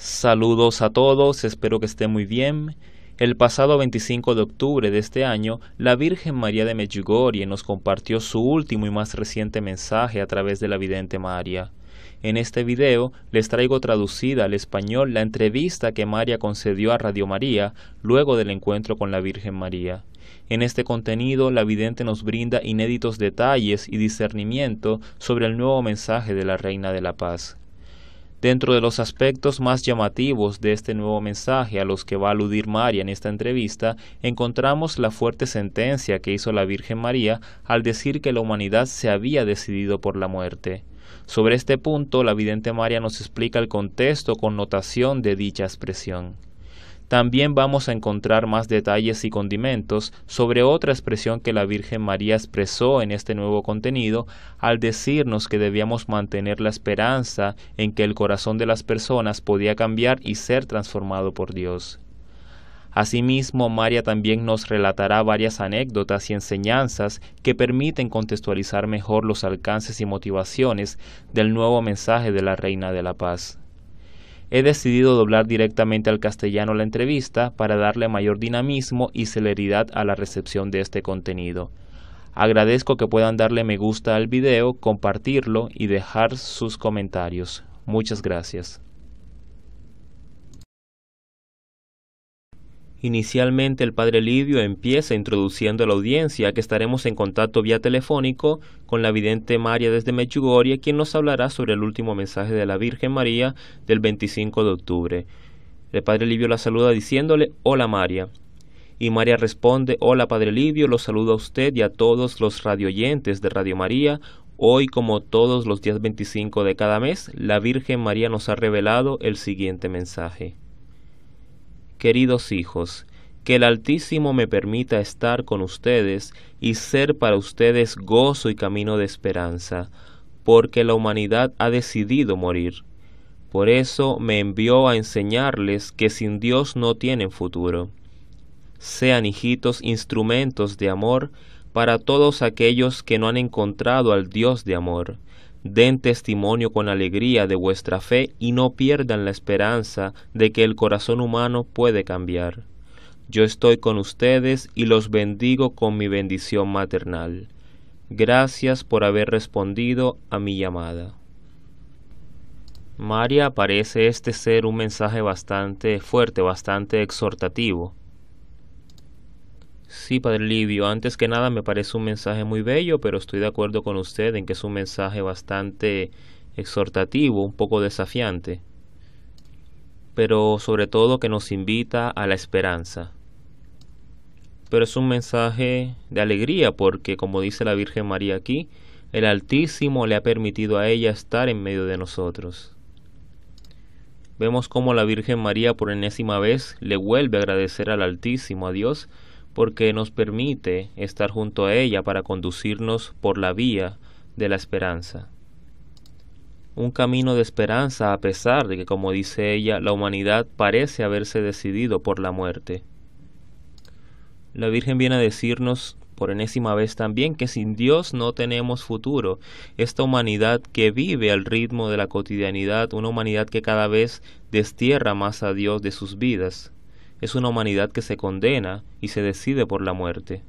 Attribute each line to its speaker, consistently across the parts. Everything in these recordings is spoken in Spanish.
Speaker 1: Saludos a todos, espero que estén muy bien. El pasado 25 de octubre de este año, la Virgen María de Medjugorje nos compartió su último y más reciente mensaje a través de la vidente María. En este video les traigo traducida al español la entrevista que María concedió a Radio María luego del encuentro con la Virgen María. En este contenido, la vidente nos brinda inéditos detalles y discernimiento sobre el nuevo mensaje de la Reina de la Paz. Dentro de los aspectos más llamativos de este nuevo mensaje a los que va a aludir María en esta entrevista, encontramos la fuerte sentencia que hizo la Virgen María al decir que la humanidad se había decidido por la muerte. Sobre este punto, la vidente María nos explica el contexto connotación de dicha expresión. También vamos a encontrar más detalles y condimentos sobre otra expresión que la Virgen María expresó en este nuevo contenido al decirnos que debíamos mantener la esperanza en que el corazón de las personas podía cambiar y ser transformado por Dios. Asimismo, María también nos relatará varias anécdotas y enseñanzas que permiten contextualizar mejor los alcances y motivaciones del nuevo mensaje de la Reina de la Paz he decidido doblar directamente al castellano la entrevista para darle mayor dinamismo y celeridad a la recepción de este contenido. Agradezco que puedan darle me gusta al video, compartirlo y dejar sus comentarios. Muchas gracias. Inicialmente el padre Livio empieza introduciendo a la audiencia que estaremos en contacto vía telefónico con la vidente María desde Mechugoria, quien nos hablará sobre el último mensaje de la Virgen María del 25 de octubre. El padre Livio la saluda diciéndole Hola María. Y María responde Hola padre Livio, lo saludo a usted y a todos los radioyentes de Radio María. Hoy, como todos los días 25 de cada mes, la Virgen María nos ha revelado el siguiente mensaje. Queridos hijos, que el Altísimo me permita estar con ustedes y ser para ustedes gozo y camino de esperanza, porque la humanidad ha decidido morir. Por eso me envió a enseñarles que sin Dios no tienen futuro. Sean hijitos instrumentos de amor para todos aquellos que no han encontrado al Dios de amor Den testimonio con alegría de vuestra fe y no pierdan la esperanza de que el corazón humano puede cambiar. Yo estoy con ustedes y los bendigo con mi bendición maternal. Gracias por haber respondido a mi llamada. María parece este ser un mensaje bastante fuerte, bastante exhortativo. Sí, Padre Livio, antes que nada me parece un mensaje muy bello, pero estoy de acuerdo con usted en que es un mensaje bastante exhortativo, un poco desafiante, pero sobre todo que nos invita a la esperanza. Pero es un mensaje de alegría porque, como dice la Virgen María aquí, el Altísimo le ha permitido a ella estar en medio de nosotros. Vemos cómo la Virgen María por enésima vez le vuelve a agradecer al Altísimo, a Dios, porque nos permite estar junto a ella para conducirnos por la vía de la esperanza. Un camino de esperanza a pesar de que, como dice ella, la humanidad parece haberse decidido por la muerte. La Virgen viene a decirnos por enésima vez también que sin Dios no tenemos futuro. Esta humanidad que vive al ritmo de la cotidianidad, una humanidad que cada vez destierra más a Dios de sus vidas es una humanidad que se condena y se decide por la muerte.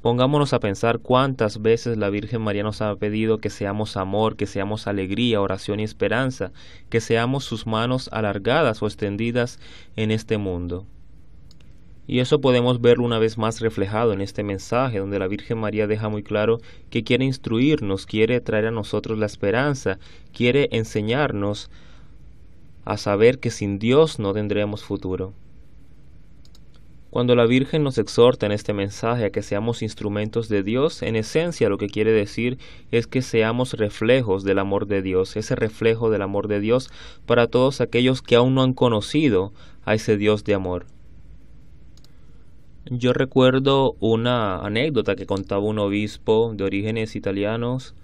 Speaker 1: Pongámonos a pensar cuántas veces la Virgen María nos ha pedido que seamos amor, que seamos alegría, oración y esperanza, que seamos sus manos alargadas o extendidas en este mundo. Y eso podemos verlo una vez más reflejado en este mensaje, donde la Virgen María deja muy claro que quiere instruirnos, quiere traer a nosotros la esperanza, quiere enseñarnos a saber que sin Dios no tendremos futuro. Cuando la Virgen nos exhorta en este mensaje a que seamos instrumentos de Dios, en esencia lo que quiere decir es que seamos reflejos del amor de Dios, ese reflejo del amor de Dios para todos aquellos que aún no han conocido a ese Dios de amor. Yo recuerdo una anécdota que contaba un obispo de orígenes italianos.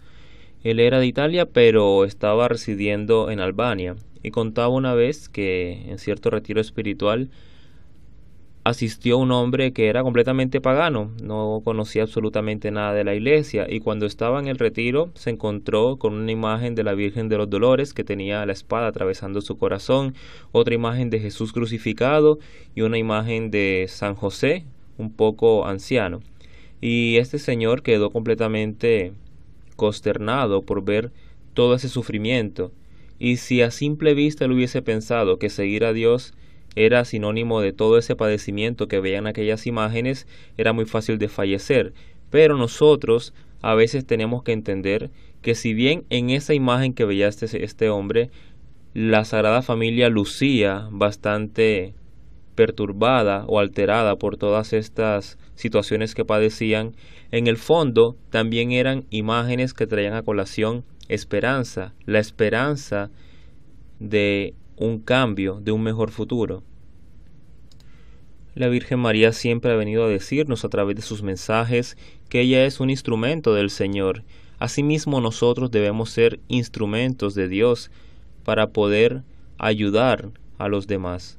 Speaker 1: Él era de Italia pero estaba residiendo en Albania y contaba una vez que en cierto retiro espiritual asistió un hombre que era completamente pagano, no conocía absolutamente nada de la iglesia y cuando estaba en el retiro se encontró con una imagen de la Virgen de los Dolores que tenía la espada atravesando su corazón, otra imagen de Jesús crucificado y una imagen de San José, un poco anciano. Y este señor quedó completamente consternado por ver todo ese sufrimiento y si a simple vista él hubiese pensado que seguir a Dios era sinónimo de todo ese padecimiento que veían aquellas imágenes, era muy fácil de fallecer. Pero nosotros a veces tenemos que entender que si bien en esa imagen que veía este, este hombre, la Sagrada Familia lucía bastante perturbada o alterada por todas estas situaciones que padecían, en el fondo también eran imágenes que traían a colación esperanza, la esperanza de un cambio, de un mejor futuro. La Virgen María siempre ha venido a decirnos a través de sus mensajes que ella es un instrumento del Señor. Asimismo nosotros debemos ser instrumentos de Dios para poder ayudar a los demás.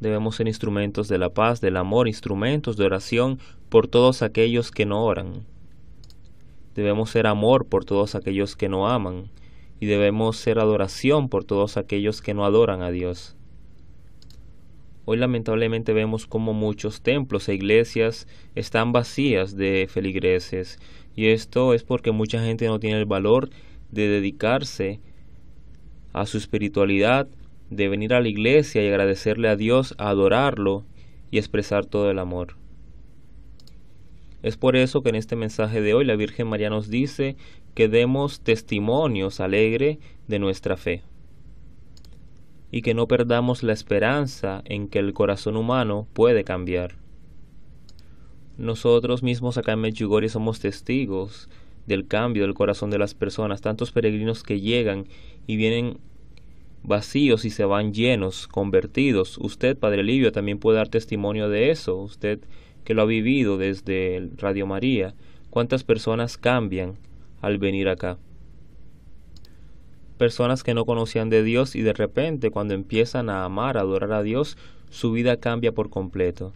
Speaker 1: Debemos ser instrumentos de la paz, del amor, instrumentos de oración por todos aquellos que no oran debemos ser amor por todos aquellos que no aman, y debemos ser adoración por todos aquellos que no adoran a Dios. Hoy lamentablemente vemos como muchos templos e iglesias están vacías de feligreses, y esto es porque mucha gente no tiene el valor de dedicarse a su espiritualidad, de venir a la iglesia y agradecerle a Dios, adorarlo y expresar todo el amor. Es por eso que en este mensaje de hoy la Virgen María nos dice que demos testimonios alegre de nuestra fe y que no perdamos la esperanza en que el corazón humano puede cambiar. Nosotros mismos acá en Medjugorje somos testigos del cambio del corazón de las personas, tantos peregrinos que llegan y vienen vacíos y se van llenos, convertidos. Usted, Padre Livio, también puede dar testimonio de eso. Usted que lo ha vivido desde Radio María, cuántas personas cambian al venir acá. Personas que no conocían de Dios y de repente cuando empiezan a amar, a adorar a Dios, su vida cambia por completo.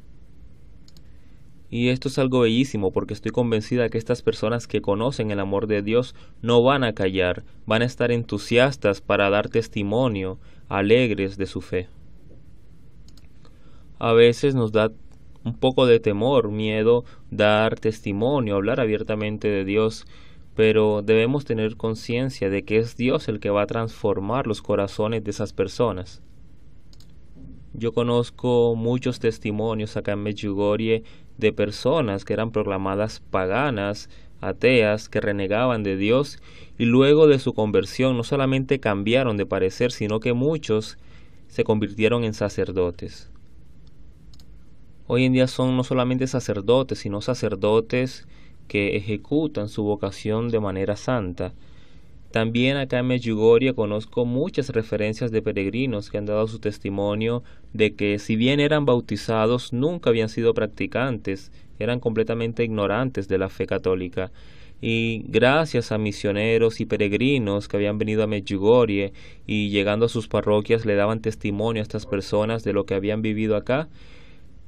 Speaker 1: Y esto es algo bellísimo porque estoy convencida que estas personas que conocen el amor de Dios no van a callar, van a estar entusiastas para dar testimonio, alegres de su fe. A veces nos da un poco de temor, miedo, dar testimonio, hablar abiertamente de Dios, pero debemos tener conciencia de que es Dios el que va a transformar los corazones de esas personas. Yo conozco muchos testimonios acá en Medjugorje de personas que eran proclamadas paganas, ateas, que renegaban de Dios y luego de su conversión no solamente cambiaron de parecer, sino que muchos se convirtieron en sacerdotes hoy en día son no solamente sacerdotes, sino sacerdotes que ejecutan su vocación de manera santa. También acá en Medjugorje conozco muchas referencias de peregrinos que han dado su testimonio de que si bien eran bautizados, nunca habían sido practicantes, eran completamente ignorantes de la fe católica. Y gracias a misioneros y peregrinos que habían venido a Medjugorje y llegando a sus parroquias le daban testimonio a estas personas de lo que habían vivido acá,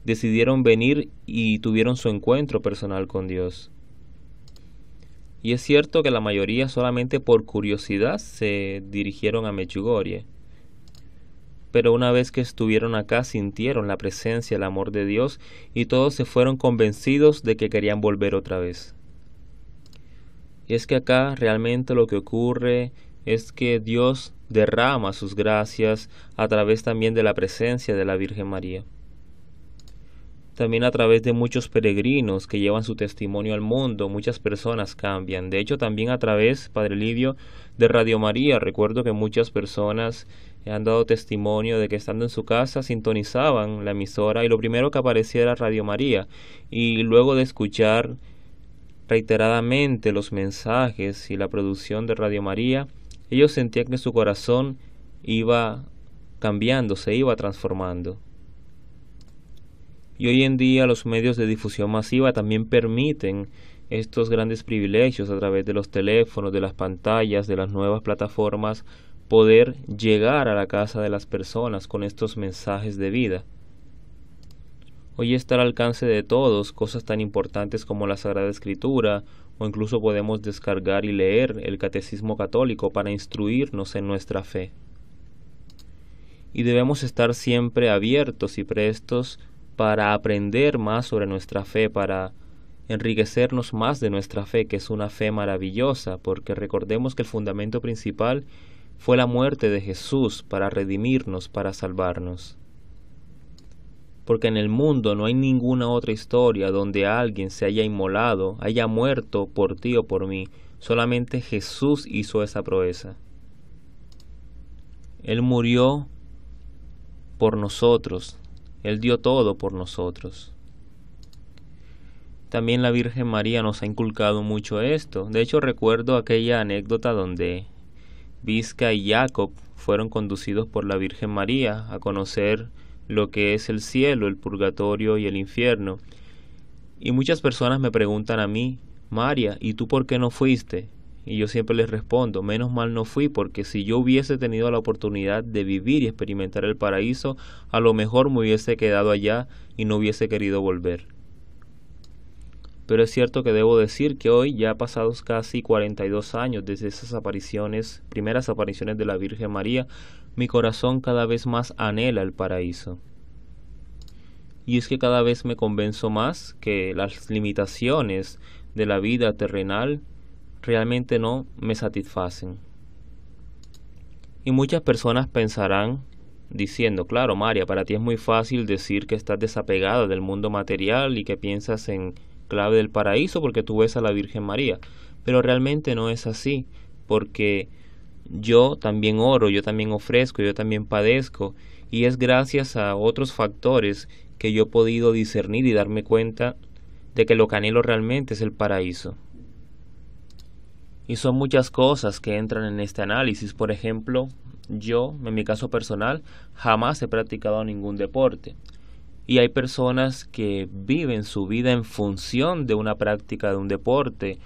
Speaker 1: decidieron venir y tuvieron su encuentro personal con Dios. Y es cierto que la mayoría solamente por curiosidad se dirigieron a Mechugorie. Pero una vez que estuvieron acá sintieron la presencia, el amor de Dios y todos se fueron convencidos de que querían volver otra vez. Y es que acá realmente lo que ocurre es que Dios derrama sus gracias a través también de la presencia de la Virgen María también a través de muchos peregrinos que llevan su testimonio al mundo, muchas personas cambian. De hecho, también a través, Padre Lidio de Radio María. Recuerdo que muchas personas han dado testimonio de que estando en su casa sintonizaban la emisora y lo primero que aparecía era Radio María. Y luego de escuchar reiteradamente los mensajes y la producción de Radio María, ellos sentían que su corazón iba cambiando, se iba transformando. Y hoy en día los medios de difusión masiva también permiten estos grandes privilegios a través de los teléfonos, de las pantallas, de las nuevas plataformas, poder llegar a la casa de las personas con estos mensajes de vida. Hoy está al alcance de todos cosas tan importantes como la Sagrada Escritura, o incluso podemos descargar y leer el Catecismo Católico para instruirnos en nuestra fe. Y debemos estar siempre abiertos y prestos para aprender más sobre nuestra fe, para enriquecernos más de nuestra fe, que es una fe maravillosa, porque recordemos que el fundamento principal fue la muerte de Jesús para redimirnos, para salvarnos. Porque en el mundo no hay ninguna otra historia donde alguien se haya inmolado, haya muerto por ti o por mí, solamente Jesús hizo esa proeza. Él murió por nosotros, él dio todo por nosotros. También la Virgen María nos ha inculcado mucho esto. De hecho, recuerdo aquella anécdota donde Vizca y Jacob fueron conducidos por la Virgen María a conocer lo que es el cielo, el purgatorio y el infierno. Y muchas personas me preguntan a mí, María, ¿y tú por qué no fuiste? Y yo siempre les respondo, menos mal no fui, porque si yo hubiese tenido la oportunidad de vivir y experimentar el paraíso, a lo mejor me hubiese quedado allá y no hubiese querido volver. Pero es cierto que debo decir que hoy ya pasados casi 42 años desde esas apariciones, primeras apariciones de la Virgen María, mi corazón cada vez más anhela el paraíso y es que cada vez me convenzo más que las limitaciones de la vida terrenal realmente no me satisfacen. Y muchas personas pensarán diciendo, claro, María, para ti es muy fácil decir que estás desapegada del mundo material y que piensas en clave del paraíso porque tú ves a la Virgen María. Pero realmente no es así, porque yo también oro, yo también ofrezco, yo también padezco, y es gracias a otros factores que yo he podido discernir y darme cuenta de que lo que anhelo realmente es el paraíso. Y son muchas cosas que entran en este análisis. Por ejemplo, yo, en mi caso personal, jamás he practicado ningún deporte. Y hay personas que viven su vida en función de una práctica de un deporte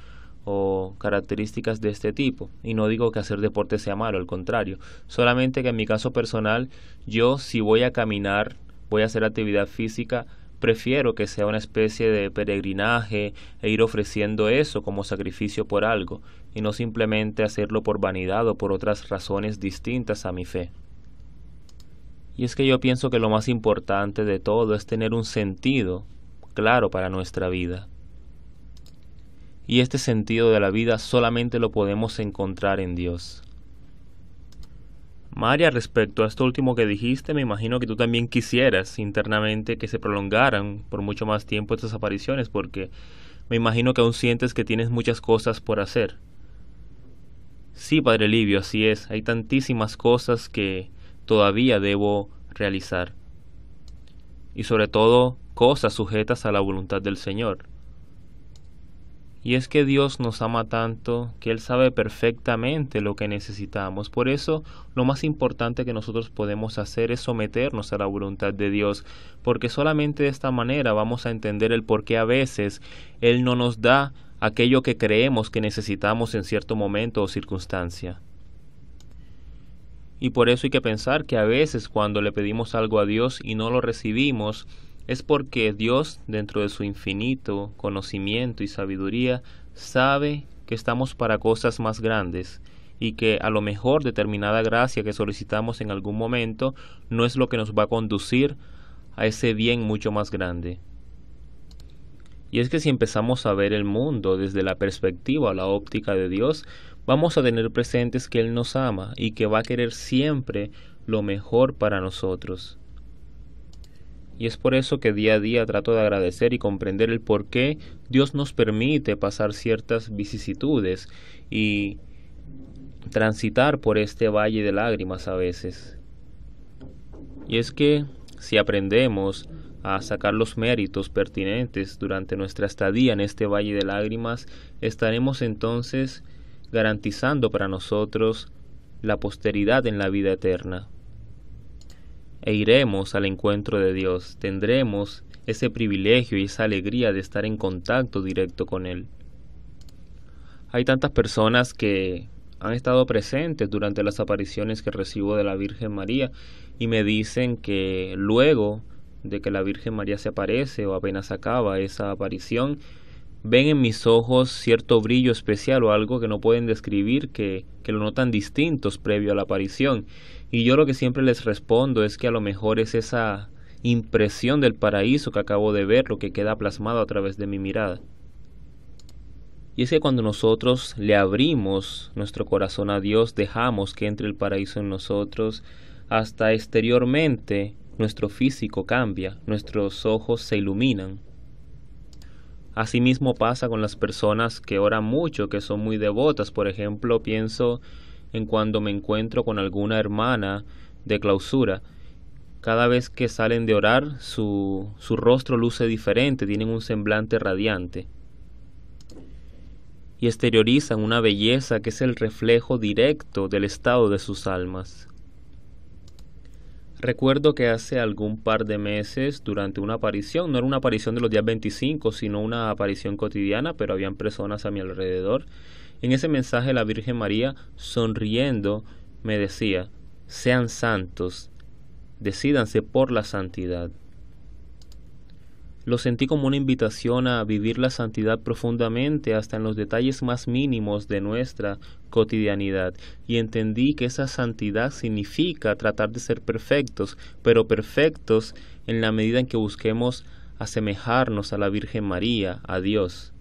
Speaker 1: o características de este tipo. Y no digo que hacer deporte sea malo, al contrario. Solamente que en mi caso personal, yo si voy a caminar, voy a hacer actividad física, prefiero que sea una especie de peregrinaje e ir ofreciendo eso como sacrificio por algo y no simplemente hacerlo por vanidad o por otras razones distintas a mi fe. Y es que yo pienso que lo más importante de todo es tener un sentido claro para nuestra vida. Y este sentido de la vida solamente lo podemos encontrar en Dios. María, respecto a esto último que dijiste, me imagino que tú también quisieras internamente que se prolongaran por mucho más tiempo estas apariciones, porque me imagino que aún sientes que tienes muchas cosas por hacer. Sí, Padre Livio, así es. Hay tantísimas cosas que todavía debo realizar. Y sobre todo, cosas sujetas a la voluntad del Señor. Y es que Dios nos ama tanto que Él sabe perfectamente lo que necesitamos. Por eso lo más importante que nosotros podemos hacer es someternos a la voluntad de Dios, porque solamente de esta manera vamos a entender el por qué a veces Él no nos da aquello que creemos que necesitamos en cierto momento o circunstancia. Y por eso hay que pensar que a veces cuando le pedimos algo a Dios y no lo recibimos, es porque Dios, dentro de su infinito conocimiento y sabiduría, sabe que estamos para cosas más grandes y que a lo mejor determinada gracia que solicitamos en algún momento no es lo que nos va a conducir a ese bien mucho más grande. Y es que si empezamos a ver el mundo desde la perspectiva, la óptica de Dios, vamos a tener presentes que Él nos ama y que va a querer siempre lo mejor para nosotros. Y es por eso que día a día trato de agradecer y comprender el por qué Dios nos permite pasar ciertas vicisitudes y transitar por este valle de lágrimas a veces. Y es que si aprendemos a sacar los méritos pertinentes durante nuestra estadía en este Valle de Lágrimas, estaremos entonces garantizando para nosotros la posteridad en la vida eterna. E iremos al encuentro de Dios, tendremos ese privilegio y esa alegría de estar en contacto directo con Él. Hay tantas personas que han estado presentes durante las apariciones que recibo de la Virgen María y me dicen que luego de que la Virgen María se aparece o apenas acaba esa aparición, ven en mis ojos cierto brillo especial o algo que no pueden describir, que, lo notan distintos previo a la aparición. Y yo lo que siempre les respondo es que a lo mejor es esa impresión del paraíso que acabo de ver lo que queda plasmado a través de mi mirada. Y es que cuando nosotros le abrimos nuestro corazón a Dios, dejamos que entre el paraíso en nosotros, hasta exteriormente nuestro físico cambia, nuestros ojos se iluminan. Asimismo pasa con las personas que oran mucho, que son muy devotas. Por ejemplo, pienso en cuando me encuentro con alguna hermana de clausura. Cada vez que salen de orar, su, su rostro luce diferente, tienen un semblante radiante y exteriorizan una belleza que es el reflejo directo del estado de sus almas. Recuerdo que hace algún par de meses, durante una aparición, no era una aparición de los días 25, sino una aparición cotidiana, pero habían personas a mi alrededor. En ese mensaje la Virgen María, sonriendo, me decía, sean santos, decídanse por la santidad. Lo sentí como una invitación a vivir la santidad profundamente hasta en los detalles más mínimos de nuestra cotidianidad y entendí que esa santidad significa tratar de ser perfectos, pero perfectos en la medida en que busquemos asemejarnos a la Virgen María, a Dios.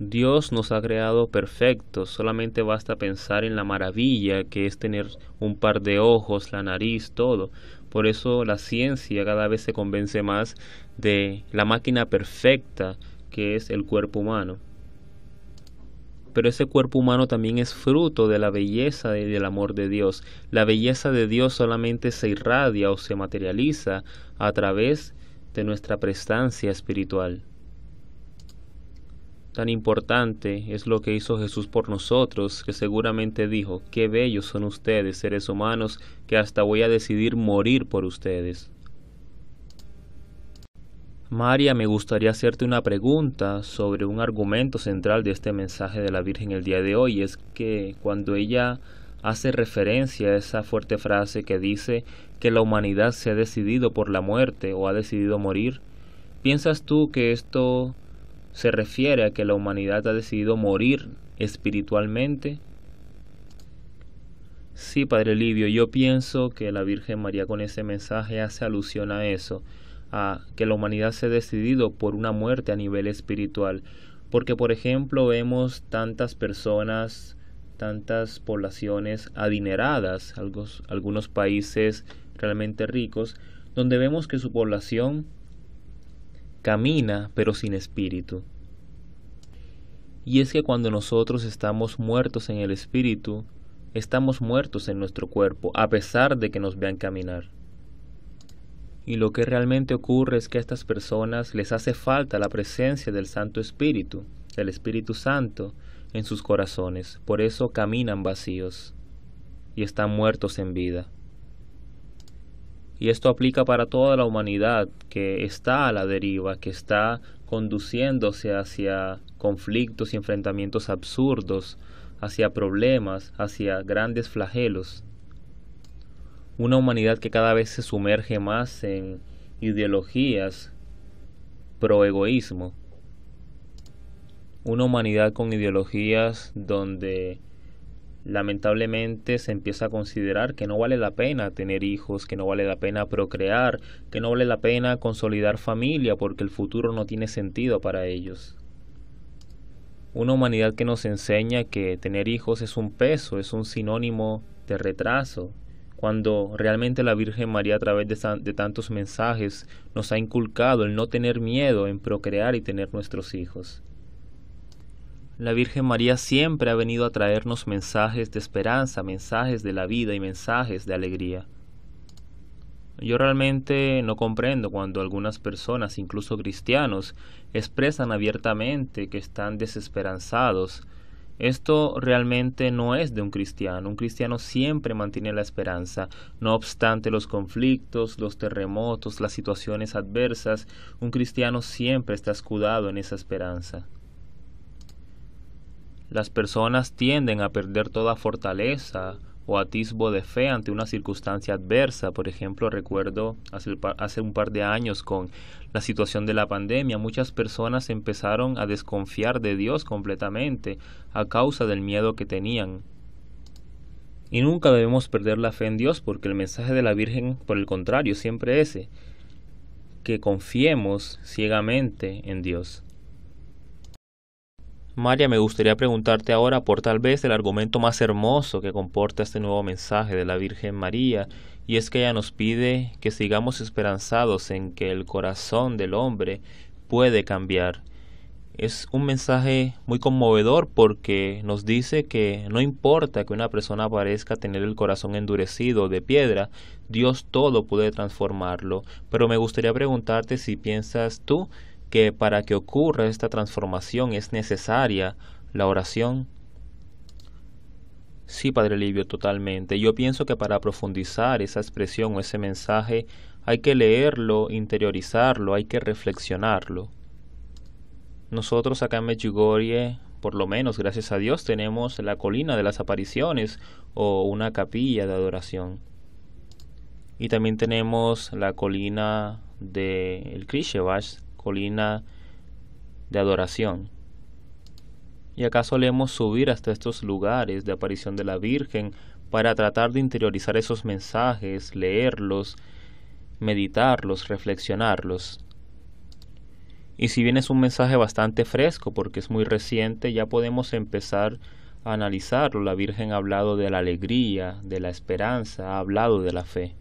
Speaker 1: Dios nos ha creado perfectos, solamente basta pensar en la maravilla que es tener un par de ojos, la nariz, todo, por eso la ciencia cada vez se convence más de la máquina perfecta que es el cuerpo humano. Pero ese cuerpo humano también es fruto de la belleza y del amor de Dios. La belleza de Dios solamente se irradia o se materializa a través de nuestra prestancia espiritual tan importante es lo que hizo Jesús por nosotros, que seguramente dijo, qué bellos son ustedes, seres humanos, que hasta voy a decidir morir por ustedes. María, me gustaría hacerte una pregunta sobre un argumento central de este mensaje de la Virgen el día de hoy. Es que cuando ella hace referencia a esa fuerte frase que dice que la humanidad se ha decidido por la muerte o ha decidido morir, ¿piensas tú que esto se refiere a que la humanidad ha decidido morir espiritualmente? Sí, Padre Livio, yo pienso que la Virgen María con ese mensaje hace alusión a eso, a que la humanidad se ha decidido por una muerte a nivel espiritual. Porque, por ejemplo, vemos tantas personas, tantas poblaciones adineradas, algunos, algunos países realmente ricos, donde vemos que su población camina pero sin espíritu. Y es que cuando nosotros estamos muertos en el espíritu, estamos muertos en nuestro cuerpo, a pesar de que nos vean caminar. Y lo que realmente ocurre es que a estas personas les hace falta la presencia del Santo Espíritu, del Espíritu Santo, en sus corazones. Por eso caminan vacíos y están muertos en vida. Y esto aplica para toda la humanidad que está a la deriva, que está conduciéndose hacia conflictos y enfrentamientos absurdos, hacia problemas, hacia grandes flagelos. Una humanidad que cada vez se sumerge más en ideologías pro-egoísmo. Una humanidad con ideologías donde lamentablemente se empieza a considerar que no vale la pena tener hijos, que no vale la pena procrear, que no vale la pena consolidar familia porque el futuro no tiene sentido para ellos. Una humanidad que nos enseña que tener hijos es un peso, es un sinónimo de retraso, cuando realmente la Virgen María a través de, de tantos mensajes nos ha inculcado el no tener miedo en procrear y tener nuestros hijos. La Virgen María siempre ha venido a traernos mensajes de esperanza, mensajes de la vida y mensajes de alegría. Yo realmente no comprendo cuando algunas personas, incluso cristianos, expresan abiertamente que están desesperanzados. Esto realmente no es de un cristiano. Un cristiano siempre mantiene la esperanza. No obstante los conflictos, los terremotos, las situaciones adversas, un cristiano siempre está escudado en esa esperanza. Las personas tienden a perder toda fortaleza o atisbo de fe ante una circunstancia adversa. Por ejemplo, recuerdo hace, un par de años con la situación de la pandemia, muchas personas empezaron a desconfiar de Dios completamente a causa del miedo que tenían. Y nunca debemos perder la fe en Dios porque el mensaje de la Virgen, por el contrario, siempre es ese, que confiemos ciegamente en Dios. María, me gustaría preguntarte ahora por tal vez el argumento más hermoso que comporta este nuevo mensaje de la Virgen María, y es que ella nos pide que sigamos esperanzados en que el corazón del hombre puede cambiar. Es un mensaje muy conmovedor porque nos dice que no importa que una persona parezca tener el corazón endurecido de piedra, Dios todo puede transformarlo. Pero me gustaría preguntarte si piensas tú que para que ocurra esta transformación es necesaria la oración? Sí, Padre Livio, totalmente. Yo pienso que para profundizar esa expresión o ese mensaje hay que leerlo, interiorizarlo, hay que reflexionarlo. Nosotros acá en Medjugorje, por lo menos gracias a Dios, tenemos la colina de las apariciones o una capilla de adoración. Y también tenemos la colina del de colina de adoración. Y acá solemos subir hasta estos lugares de aparición de la Virgen para tratar de interiorizar esos mensajes, leerlos, meditarlos, reflexionarlos. Y si bien es un mensaje bastante fresco porque es muy reciente, ya podemos empezar a analizarlo. La Virgen ha hablado de la alegría, de la esperanza, ha hablado de la fe.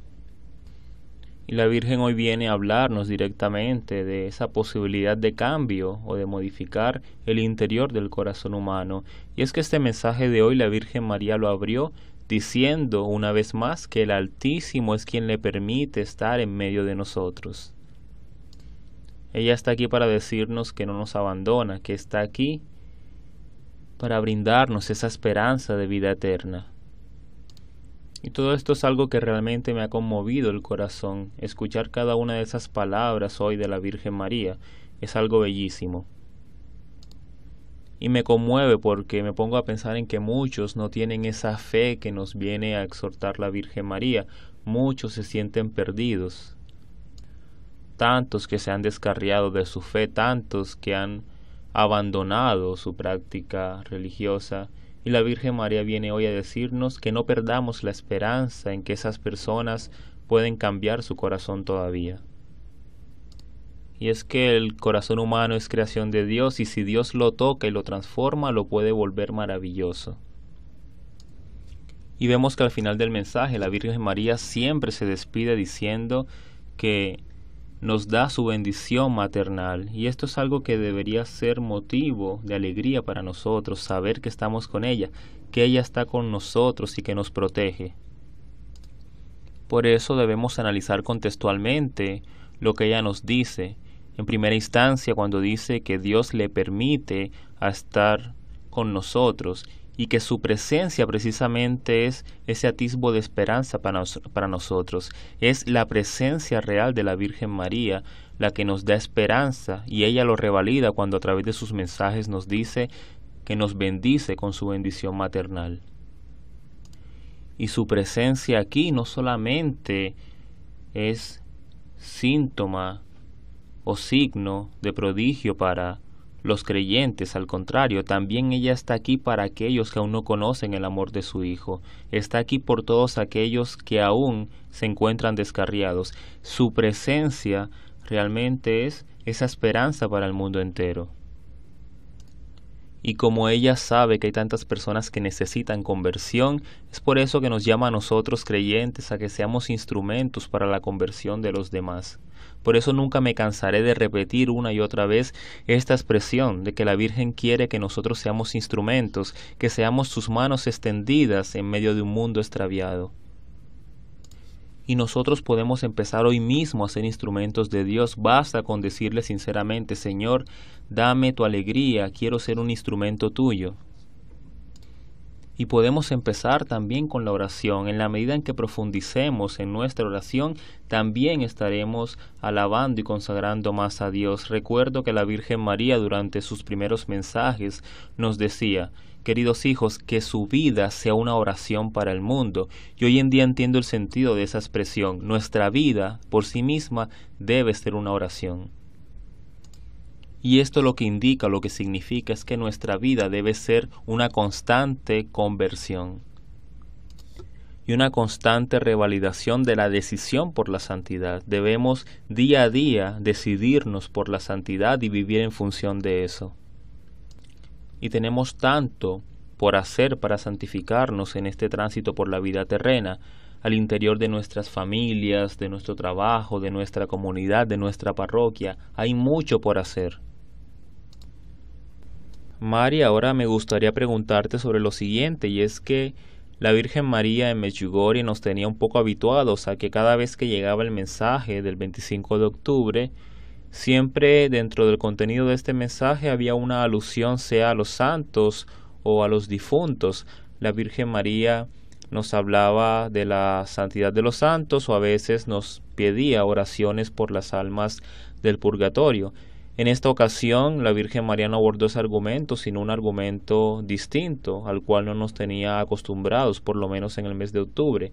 Speaker 1: Y la Virgen hoy viene a hablarnos directamente de esa posibilidad de cambio o de modificar el interior del corazón humano. Y es que este mensaje de hoy la Virgen María lo abrió diciendo una vez más que el Altísimo es quien le permite estar en medio de nosotros. Ella está aquí para decirnos que no nos abandona, que está aquí para brindarnos esa esperanza de vida eterna. Y todo esto es algo que realmente me ha conmovido el corazón. Escuchar cada una de esas palabras hoy de la Virgen María es algo bellísimo. Y me conmueve porque me pongo a pensar en que muchos no tienen esa fe que nos viene a exhortar la Virgen María. Muchos se sienten perdidos. Tantos que se han descarriado de su fe, tantos que han abandonado su práctica religiosa y la Virgen María viene hoy a decirnos que no perdamos la esperanza en que esas personas pueden cambiar su corazón todavía. Y es que el corazón humano es creación de Dios y si Dios lo toca y lo transforma, lo puede volver maravilloso. Y vemos que al final del mensaje la Virgen María siempre se despide diciendo que nos da su bendición maternal y esto es algo que debería ser motivo de alegría para nosotros, saber que estamos con ella, que ella está con nosotros y que nos protege. Por eso debemos analizar contextualmente lo que ella nos dice. En primera instancia, cuando dice que Dios le permite a estar con nosotros y que su presencia precisamente es ese atisbo de esperanza para, para, nosotros. Es la presencia real de la Virgen María la que nos da esperanza y ella lo revalida cuando a través de sus mensajes nos dice que nos bendice con su bendición maternal. Y su presencia aquí no solamente es síntoma o signo de prodigio para los creyentes, al contrario, también ella está aquí para aquellos que aún no conocen el amor de su Hijo. Está aquí por todos aquellos que aún se encuentran descarriados. Su presencia realmente es esa esperanza para el mundo entero. Y como ella sabe que hay tantas personas que necesitan conversión, es por eso que nos llama a nosotros creyentes a que seamos instrumentos para la conversión de los demás. Por eso nunca me cansaré de repetir una y otra vez esta expresión de que la Virgen quiere que nosotros seamos instrumentos, que seamos sus manos extendidas en medio de un mundo extraviado y nosotros podemos empezar hoy mismo a ser instrumentos de Dios. Basta con decirle sinceramente, Señor, Dame tu alegría, quiero ser un instrumento tuyo. Y podemos empezar también con la oración. En la medida en que profundicemos en nuestra oración, también estaremos alabando y consagrando más a Dios. Recuerdo que la Virgen María durante sus primeros mensajes nos decía, queridos hijos, que su vida sea una oración para el mundo. Y hoy en día entiendo el sentido de esa expresión. Nuestra vida por sí misma debe ser una oración. Y esto lo que indica, lo que significa es que nuestra vida debe ser una constante conversión y una constante revalidación de la decisión por la santidad. Debemos día a día decidirnos por la santidad y vivir en función de eso. Y tenemos tanto por hacer para santificarnos en este tránsito por la vida terrena, al interior de nuestras familias, de nuestro trabajo, de nuestra comunidad, de nuestra parroquia. Hay mucho por hacer. Mari, ahora me gustaría preguntarte sobre lo siguiente, y es que la Virgen María en Mechugori nos tenía un poco habituados a que cada vez que llegaba el mensaje del 25 de octubre, siempre dentro del contenido de este mensaje había una alusión sea a los santos o a los difuntos. La Virgen María nos hablaba de la santidad de los santos o a veces nos pedía oraciones por las almas del purgatorio. En esta ocasión, la Virgen María no abordó ese argumento, sino un argumento distinto al cual no nos tenía acostumbrados, por lo menos en el mes de octubre.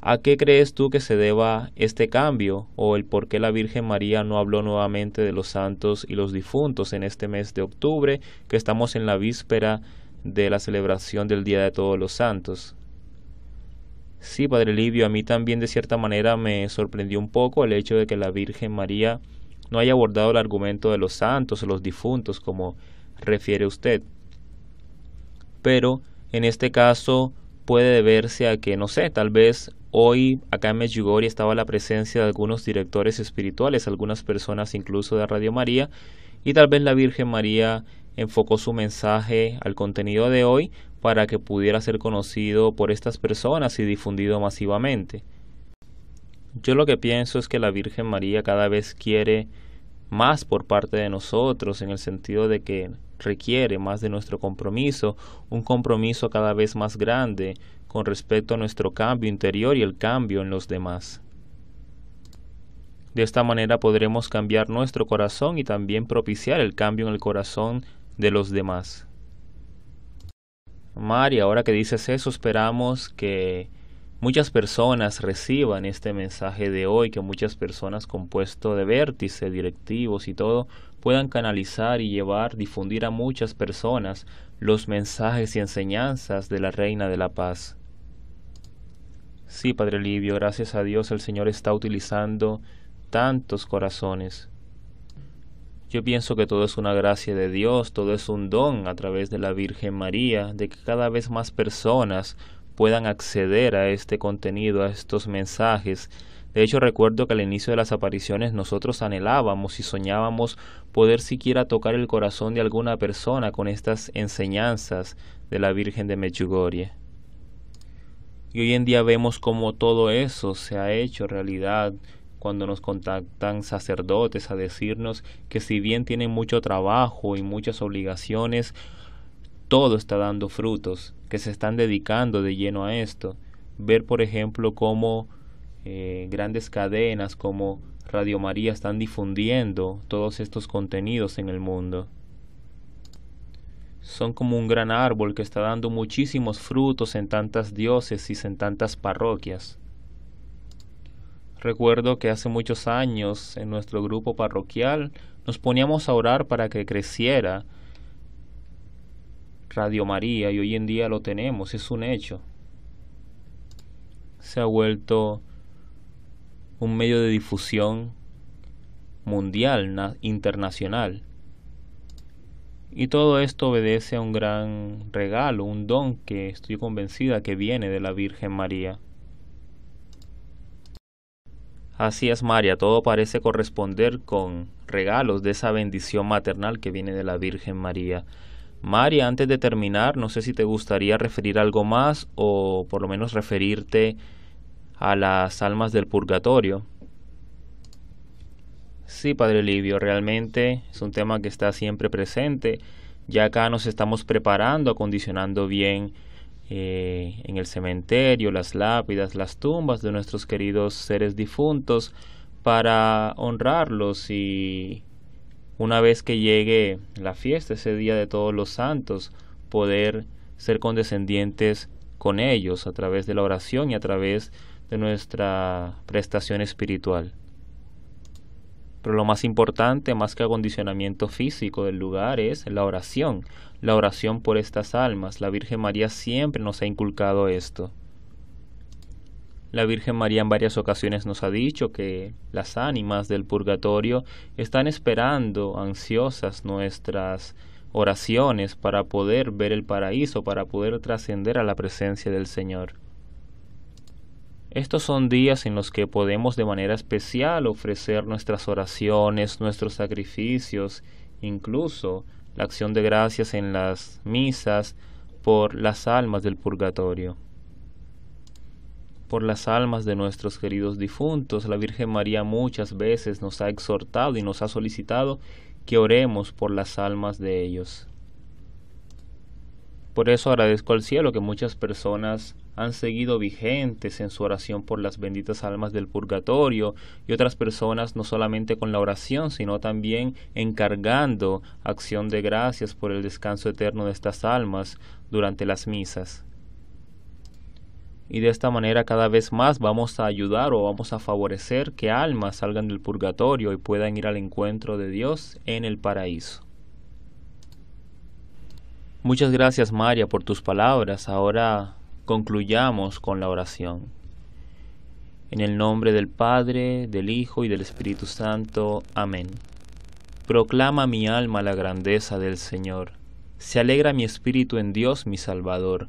Speaker 1: ¿A qué crees tú que se deba este cambio o el por qué la Virgen María no habló nuevamente de los santos y los difuntos en este mes de octubre, que estamos en la víspera de la celebración del Día de Todos los Santos? Sí, Padre Livio, a mí también de cierta manera me sorprendió un poco el hecho de que la Virgen María no haya abordado el argumento de los santos o los difuntos, como refiere usted. Pero en este caso puede deberse a que, no sé, tal vez hoy acá en Medjugorje estaba la presencia de algunos directores espirituales, algunas personas incluso de Radio María, y tal vez la Virgen María enfocó su mensaje al contenido de hoy para que pudiera ser conocido por estas personas y difundido masivamente. Yo lo que pienso es que la Virgen María cada vez quiere más por parte de nosotros, en el sentido de que requiere más de nuestro compromiso, un compromiso cada vez más grande con respecto a nuestro cambio interior y el cambio en los demás. De esta manera podremos cambiar nuestro corazón y también propiciar el cambio en el corazón de los demás. María, ahora que dices eso, esperamos que muchas personas reciban este mensaje de hoy, que muchas personas compuesto de vértices, directivos y todo, puedan canalizar y llevar, difundir a muchas personas los mensajes y enseñanzas de la Reina de la Paz. Sí, Padre Livio, gracias a Dios el Señor está utilizando tantos corazones. Yo pienso que todo es una gracia de Dios, todo es un don a través de la Virgen María, de que cada vez más personas puedan acceder a este contenido, a estos mensajes. De hecho, recuerdo que al inicio de las apariciones nosotros anhelábamos y soñábamos poder siquiera tocar el corazón de alguna persona con estas enseñanzas de la Virgen de Mechugorie. Y hoy en día vemos cómo todo eso se ha hecho realidad cuando nos contactan sacerdotes a decirnos que si bien tienen mucho trabajo y muchas obligaciones, todo está dando frutos que se están dedicando de lleno a esto. Ver, por ejemplo, cómo eh, grandes cadenas como Radio María están difundiendo todos estos contenidos en el mundo. Son como un gran árbol que está dando muchísimos frutos en tantas diócesis, en tantas parroquias. Recuerdo que hace muchos años en nuestro grupo parroquial nos poníamos a orar para que creciera Radio María y hoy en día lo tenemos, es un hecho. Se ha vuelto un medio de difusión mundial, internacional. Y todo esto obedece a un gran regalo, un don que estoy convencida que viene de la Virgen María. Así es, María, todo parece corresponder con regalos de esa bendición maternal que viene de la Virgen María. Mari, antes de terminar, no sé si te gustaría referir algo más o por lo menos referirte a las almas del purgatorio. Sí, Padre Livio, realmente es un tema que está siempre presente. Ya acá nos estamos preparando, acondicionando bien eh, en el cementerio, las lápidas, las tumbas de nuestros queridos seres difuntos para honrarlos y una vez que llegue la fiesta, ese día de todos los santos, poder ser condescendientes con ellos a través de la oración y a través de nuestra prestación espiritual. Pero lo más importante, más que acondicionamiento físico del lugar, es la oración, la oración por estas almas. La Virgen María siempre nos ha inculcado esto. La Virgen María en varias ocasiones nos ha dicho que las ánimas del purgatorio están esperando ansiosas nuestras oraciones para poder ver el paraíso, para poder trascender a la presencia del Señor. Estos son días en los que podemos de manera especial ofrecer nuestras oraciones, nuestros sacrificios, incluso la acción de gracias en las misas por las almas del purgatorio por las almas de nuestros queridos difuntos. La Virgen María muchas veces nos ha exhortado y nos ha solicitado que oremos por las almas de ellos. Por eso agradezco al cielo que muchas personas han seguido vigentes en su oración por las benditas almas del purgatorio y otras personas no solamente con la oración, sino también encargando acción de gracias por el descanso eterno de estas almas durante las misas y de esta manera cada vez más vamos a ayudar o vamos a favorecer que almas salgan del purgatorio y puedan ir al encuentro de Dios en el paraíso. Muchas gracias María por tus palabras. Ahora concluyamos con la oración. En el nombre del Padre, del Hijo y del Espíritu Santo. Amén. Proclama mi alma la grandeza del Señor. Se alegra mi espíritu en Dios mi Salvador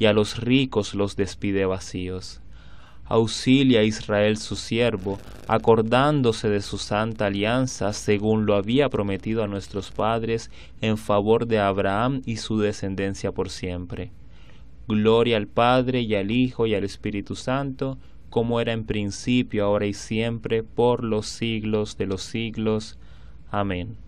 Speaker 1: y a los ricos los despide vacíos. Auxilia a Israel su siervo, acordándose de su santa alianza, según lo había prometido a nuestros padres, en favor de Abraham y su descendencia por siempre. Gloria al Padre y al Hijo y al Espíritu Santo, como era en principio, ahora y siempre, por los siglos de los siglos. Amén.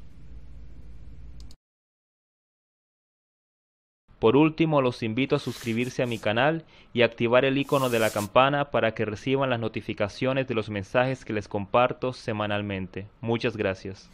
Speaker 1: Por último, los invito a suscribirse a mi canal y activar el icono de la campana para que reciban las notificaciones de los mensajes que les comparto semanalmente. Muchas gracias.